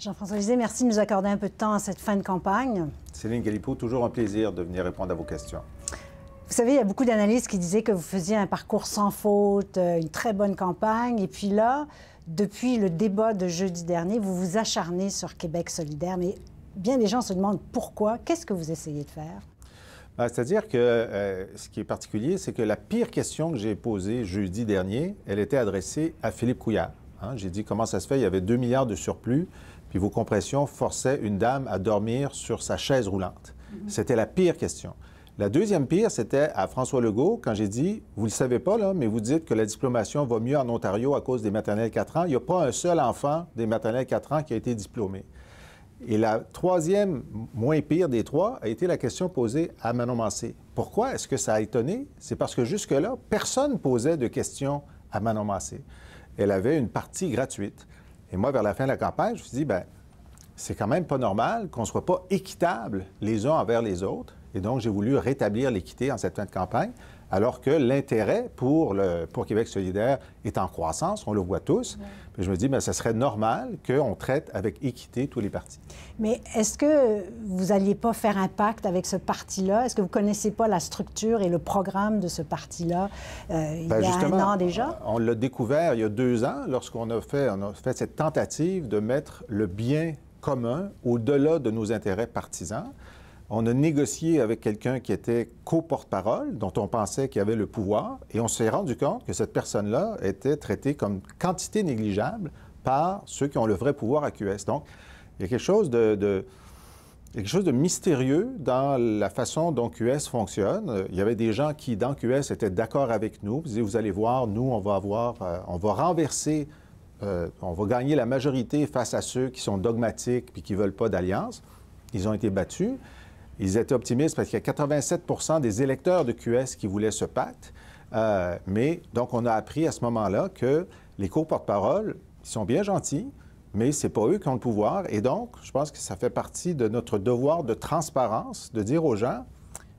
Jean-François Lisée, merci de nous accorder un peu de temps à cette fin de campagne. Céline Galipo, toujours un plaisir de venir répondre à vos questions. Vous savez, il y a beaucoup d'analystes qui disaient que vous faisiez un parcours sans faute, euh, une très bonne campagne. Et puis là, depuis le débat de jeudi dernier, vous vous acharnez sur Québec solidaire. Mais bien des gens se demandent pourquoi. Qu'est-ce que vous essayez de faire? Ben, c'est-à-dire que euh, ce qui est particulier, c'est que la pire question que j'ai posée jeudi dernier, elle était adressée à Philippe Couillard. Hein. J'ai dit comment ça se fait, il y avait 2 milliards de surplus puis vos compressions forçaient une dame à dormir sur sa chaise roulante. Mhm. C'était la pire question. La deuxième pire, c'était à François Legault, quand j'ai dit, vous ne le savez pas, là, mais vous dites que la diplomation va mieux en Ontario à cause des maternelles 4 ans. Il n'y a pas un seul enfant des maternelles 4 ans qui a été diplômé. Et la troisième, moins pire des trois, a été la question posée à Manon Massé. Pourquoi est-ce que ça a étonné? C'est parce que jusque-là, personne posait de questions à Manon Massé. Elle avait une partie gratuite. Et moi, vers la fin de la campagne, je me suis dit, ben c'est quand même pas normal qu'on ne soit pas équitable les uns envers les autres et donc, j'ai voulu rétablir l'équité en cette fin de campagne, alors que l'intérêt pour, le, pour Québec solidaire est en croissance, on le voit tous. je me dis, mais ce serait normal qu'on traite avec équité tous les partis. Mais est-ce que vous n'alliez pas faire un pacte avec ce parti-là? Est-ce que vous ne connaissez pas la structure et le programme de ce parti-là euh, il y ben, a un an déjà? On l'a découvert il y a deux ans lorsqu'on a fait, on a fait cette tentative de mettre le bien commun au-delà de nos intérêts partisans on a négocié avec quelqu'un qui était co-porte-parole, dont on pensait qu'il avait le pouvoir, et on s'est rendu compte que cette personne-là était traitée comme quantité négligeable par ceux qui ont le vrai pouvoir à QS. Donc, il y a quelque chose de, quelque chose de mystérieux dans la façon dont QS fonctionne. Il y avait des gens qui, dans QS, étaient d'accord avec nous, disaient, vous allez voir, nous, on va avoir, euh, on va renverser, euh, on va gagner la majorité face à ceux qui sont dogmatiques et qui ne veulent pas d'alliance. Ils ont été battus. Ils étaient optimistes parce qu'il y a 87 des électeurs de QS qui voulaient ce pacte. Euh, mais donc, on a appris à ce moment-là que les cours porte-parole, ils sont bien gentils, mais ce n'est pas eux qui ont le pouvoir. Et donc, je pense que ça fait partie de notre devoir de transparence, de dire aux gens,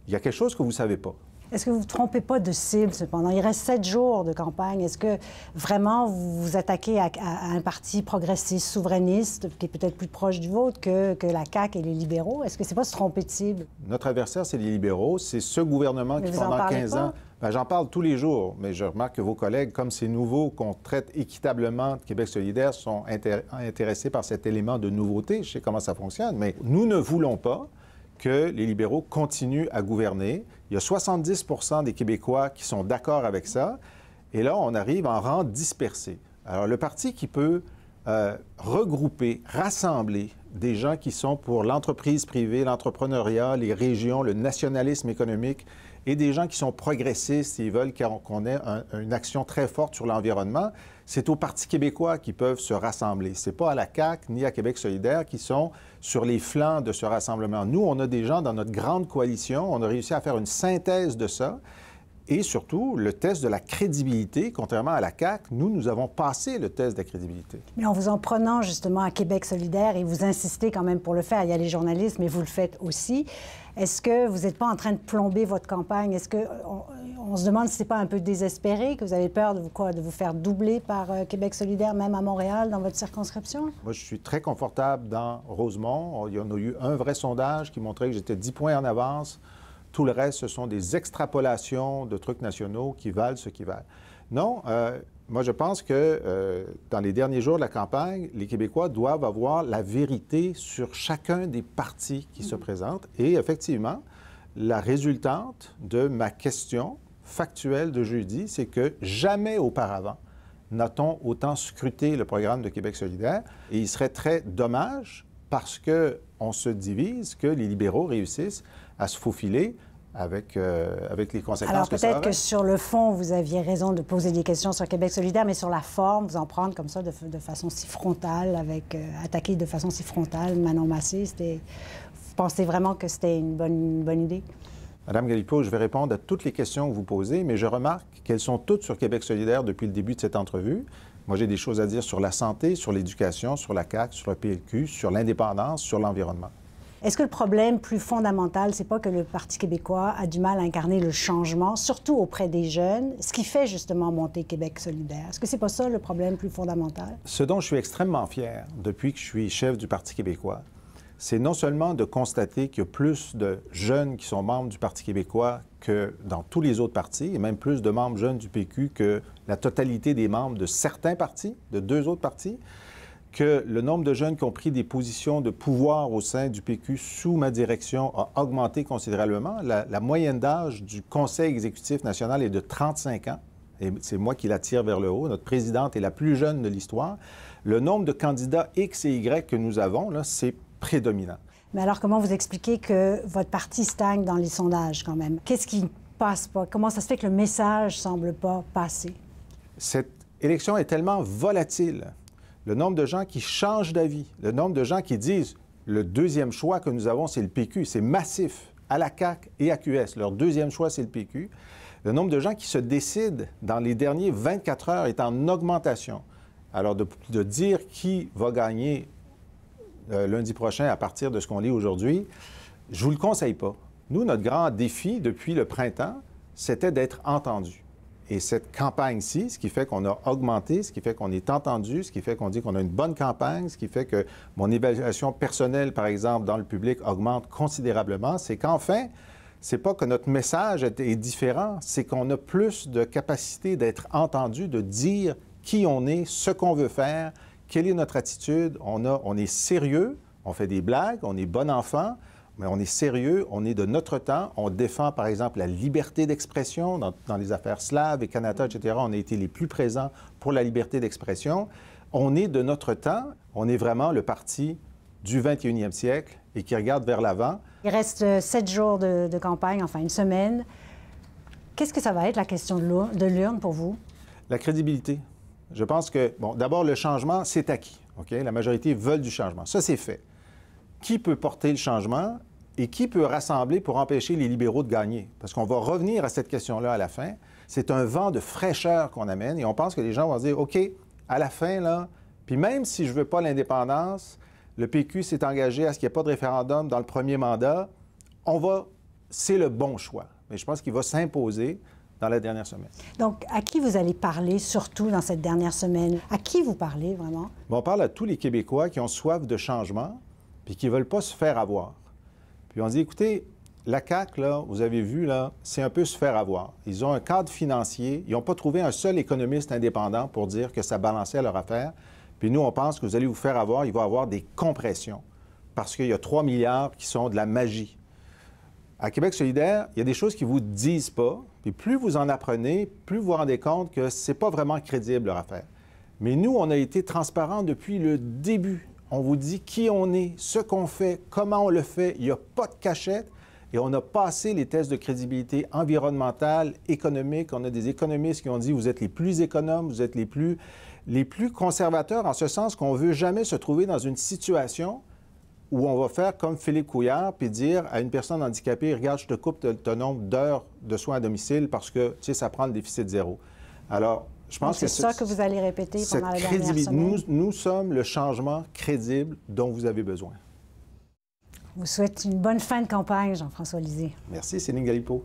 il y a quelque chose que vous ne savez pas. Est-ce que vous ne vous trompez pas de cible, cependant? Il reste sept jours de campagne. Est-ce que vraiment vous vous attaquez à, un parti progressiste, souverainiste, qui est peut-être plus proche du vôtre que, la CAQ et les libéraux? Est-ce que c'est pas se tromper de cible? Notre adversaire, c'est les libéraux. C'est ce gouvernement qui, pendant 15 ans... Ben, j'en parle tous les jours, mais je remarque que vos collègues, comme c'est nouveau qu'on traite équitablement Québec solidaire, sont intéressés par cet élément de nouveauté. Je sais comment ça fonctionne, mais nous ne voulons pas que les libéraux continuent à gouverner. Il y a 70 des Québécois qui sont d'accord avec ça. Et là, on arrive en rang dispersé. Alors, le parti qui peut euh, regrouper, rassembler des gens qui sont pour l'entreprise privée, l'entrepreneuriat, les régions, le nationalisme économique et des gens qui sont progressistes et veulent qu'on ait une action très forte sur l'environnement, c'est aux partis québécois qui peuvent se rassembler. ce n'est pas à la CAQ ni à Québec solidaire qui sont sur les flancs de ce rassemblement. Nous, on a des gens dans notre grande coalition, on a réussi à faire une synthèse de ça. Et surtout, le test de la crédibilité, contrairement à la CAQ, nous, nous avons passé le test de la crédibilité. Mais en vous en prenant justement à Québec solidaire, et vous insistez quand même pour le faire, il y a les journalistes, mais vous le faites aussi, est-ce que vous n'êtes pas en train de plomber votre campagne? Est-ce qu'on on se demande si ce n'est pas un peu désespéré, que vous avez peur de vous, quoi, de vous faire doubler par euh, Québec solidaire, même à Montréal, dans votre circonscription? Moi, je suis très confortable dans Rosemont. Il y en a eu un vrai sondage qui montrait que j'étais 10 points en avance tout le reste, ce sont des extrapolations de trucs nationaux qui valent ce qu'ils valent. Non, euh, moi je pense que euh, dans les derniers jours de la campagne, les Québécois doivent avoir la vérité sur chacun des partis qui se mm. présentent. Et effectivement, la résultante de ma question factuelle de jeudi, c'est que jamais auparavant, n'a-t-on autant scruté le programme de Québec solidaire. Et il serait très dommage parce qu'on se divise que les libéraux réussissent à se faufiler avec, euh, avec les conséquences Alors, peut-être que sur le fond, vous aviez raison de poser des questions sur Québec solidaire, mais sur la forme, vous en prendre comme ça de, de façon si frontale, avec euh, attaquer de façon si frontale Manon Massé, c'était... vous pensez vraiment que c'était une bonne, bonne idée? Madame Galipo, je vais répondre à toutes les questions que vous posez, mais je remarque qu'elles sont toutes sur Québec solidaire depuis le début de cette entrevue. Moi, j'ai des choses à dire sur la santé, sur l'éducation, sur la CAQ, sur le PLQ, sur l'indépendance, sur l'environnement. Est-ce que le problème plus fondamental, c'est pas que le Parti québécois a du mal à incarner le changement, surtout auprès des jeunes, ce qui fait justement monter Québec solidaire? Est-ce que c'est pas ça le problème plus fondamental? Ce dont je suis extrêmement fier depuis que je suis chef du Parti québécois, c'est non seulement de constater qu'il y a plus de jeunes qui sont membres du Parti québécois que dans tous les autres partis, et même plus de membres jeunes du PQ que la totalité des membres de certains partis, de deux autres partis, que le nombre de jeunes qui ont pris des positions de pouvoir au sein du PQ sous ma direction a augmenté considérablement. La, moyenne d'âge du Conseil exécutif national est de 35 ans, et c'est moi qui la tire vers le haut. Notre présidente est la plus jeune de l'histoire. Le nombre de candidats X et Y que nous avons, là, c'est prédominant. Mais alors, comment vous expliquez que votre parti stagne dans les sondages quand même? Qu'est-ce qui ne passe pas? Comment ça se fait que le message semble pas passer? Cette élection est tellement volatile. Le nombre de gens qui changent d'avis, le nombre de gens qui disent le deuxième choix que nous avons, c'est le PQ, c'est massif, à la CAC et à QS. Leur deuxième choix, c'est le PQ. Le nombre de gens qui se décident dans les derniers 24 heures est en augmentation. Alors, de, de dire qui va gagner euh, lundi prochain à partir de ce qu'on lit aujourd'hui, je vous le conseille pas. Nous, notre grand défi depuis le printemps, c'était d'être entendu. Et cette campagne-ci, ce qui fait qu'on a augmenté, ce qui fait qu'on est entendu, ce qui fait qu'on dit qu'on a une bonne campagne, ce qui fait que mon évaluation personnelle, par exemple, dans le public augmente considérablement, c'est qu'enfin, c'est pas que notre message est différent, c'est qu'on a plus de capacité d'être entendu, de dire qui on est, ce qu'on veut faire, quelle est notre attitude? On, a, on est sérieux, on fait des blagues, on est bon enfant, mais on est sérieux, on est de notre temps, on défend par exemple la liberté d'expression dans, les affaires slaves et Canada, etc. On a été les plus présents pour la liberté d'expression. On est de notre temps, on est vraiment le parti du 21e siècle et qui regarde vers l'avant. Il reste euh, sept jours de, de, campagne, enfin une semaine. Qu'est-ce que ça va être la question de l'urne pour vous? La crédibilité. Je pense que, bon, d'abord, le changement, c'est acquis. OK? La majorité veulent du changement. Ça, c'est fait. Qui peut porter le changement et qui peut rassembler pour empêcher les libéraux de gagner? Parce qu'on va revenir à cette question-là à la fin. C'est un vent de fraîcheur qu'on amène et on pense que les gens vont dire, OK, à la fin, là, puis même si je ne veux pas l'indépendance, le PQ s'est engagé à ce qu'il n'y ait pas de référendum dans le premier mandat, on va... C'est le bon choix. Mais je pense qu'il va s'imposer dans la dernière semaine. Donc, à qui vous allez parler, surtout dans cette dernière semaine? À qui vous parlez vraiment? on parle à tous les Québécois qui ont soif de changement puis qui ne veulent pas se faire avoir. Puis on dit, écoutez, la CAQ, là, vous avez vu, là, c'est un peu se faire avoir. Ils ont un cadre financier. Ils n'ont pas trouvé un seul économiste indépendant pour dire que ça balançait leur affaire. Puis nous, on pense que vous allez vous faire avoir. Il va y avoir des compressions parce qu'il y a 3 milliards qui sont de la magie à Québec solidaire, il y a des choses qui vous disent pas, puis plus vous en apprenez, plus vous vous rendez compte que ce n'est pas vraiment crédible leur affaire. Mais nous, on a été transparents depuis le début. On vous dit qui on est, ce qu'on fait, comment on le fait. Il n'y a pas de cachette. Et on a passé les tests de crédibilité environnementale, économique. On a des économistes qui ont dit vous êtes les plus économes, vous êtes les les plus conservateurs, en ce sens qu'on ne veut jamais se trouver dans une situation où on va faire comme Philippe Couillard, puis dire à une personne handicapée, regarde, je te coupe ton nombre d'heures de soins à domicile parce que, tu sais, ça prend le déficit zéro. Alors, je pense que c'est ça que vous allez répéter pendant la dernière semaine. Nous, sommes le changement crédible dont vous avez besoin. On vous souhaite une bonne fin de campagne, Jean-François Lisée. Merci, Céline Galipo.